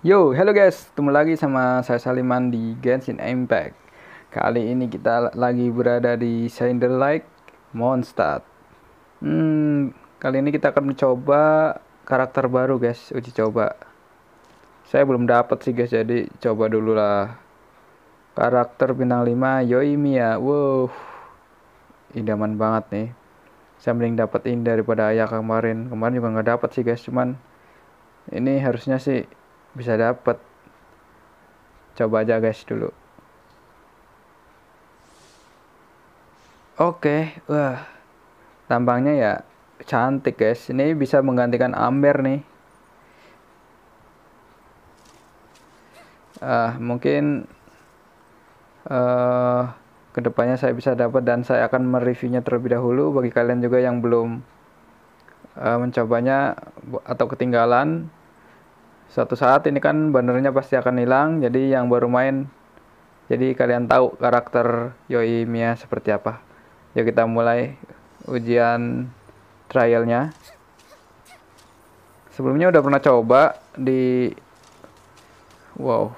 Yo, hello guys, ketemu lagi sama saya Saliman di Genshin Impact. Kali ini kita lagi berada di Cinder Lake Mondstadt. Hmm, kali ini kita akan mencoba karakter baru guys, uji coba. Saya belum dapat sih guys, jadi coba dulu lah. Karakter bintang 5 Yoimiya. Wow. Idaman banget nih. Saya mending dapat ini daripada ayah kemarin. Kemarin juga nggak dapat sih guys, cuman ini harusnya sih bisa dapat coba aja guys dulu oke okay. wah tampangnya ya cantik guys ini bisa menggantikan amber nih uh, mungkin uh, eh, kedepannya saya bisa dapat dan saya akan mereviewnya terlebih dahulu bagi kalian juga yang belum uh, mencobanya atau ketinggalan suatu saat ini kan bannernya pasti akan hilang jadi yang baru main jadi kalian tahu karakter Yoi Mia seperti apa yuk kita mulai ujian trialnya sebelumnya udah pernah coba di wow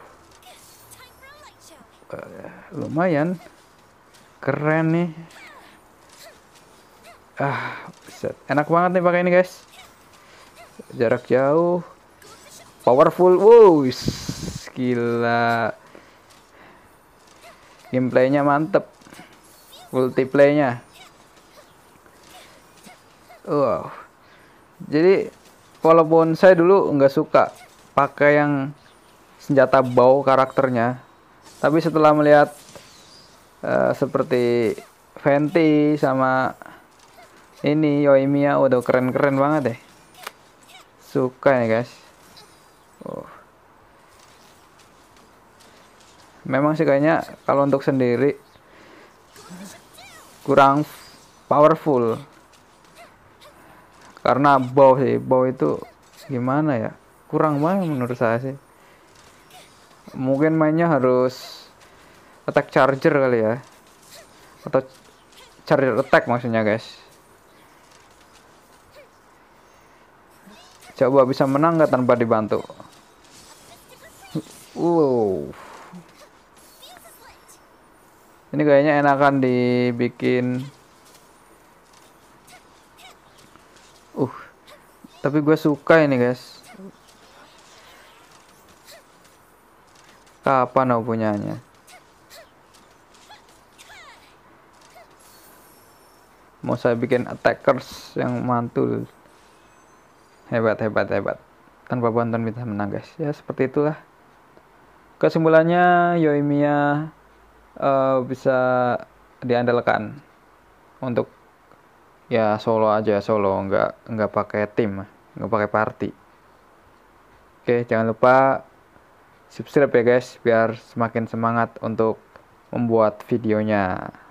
eh, lumayan keren nih ah enak banget nih pakai ini guys jarak jauh powerful wow gila gameplaynya mantep multiplaynya wow jadi walaupun saya dulu nggak suka pakai yang senjata bau karakternya tapi setelah melihat uh, seperti Fenty sama ini Yoimiya udah keren-keren banget deh suka ya guys Oh. Memang sih kayaknya kalau untuk sendiri kurang powerful. Karena bow sih, bow itu gimana ya? Kurang banget menurut saya sih. Mungkin mainnya harus attack charger kali ya. Atau charger attack maksudnya, guys. coba bisa menang nggak tanpa dibantu wow ini kayaknya enakan dibikin uh tapi gue suka ini guys kapan mau punyanya mau saya bikin attackers yang mantul hebat hebat hebat tanpa bantuan kita menang guys ya seperti itulah Kesimpulannya Yoimiya uh, bisa diandalkan untuk ya solo aja solo nggak nggak pakai tim nggak pakai party oke jangan lupa subscribe ya guys biar semakin semangat untuk membuat videonya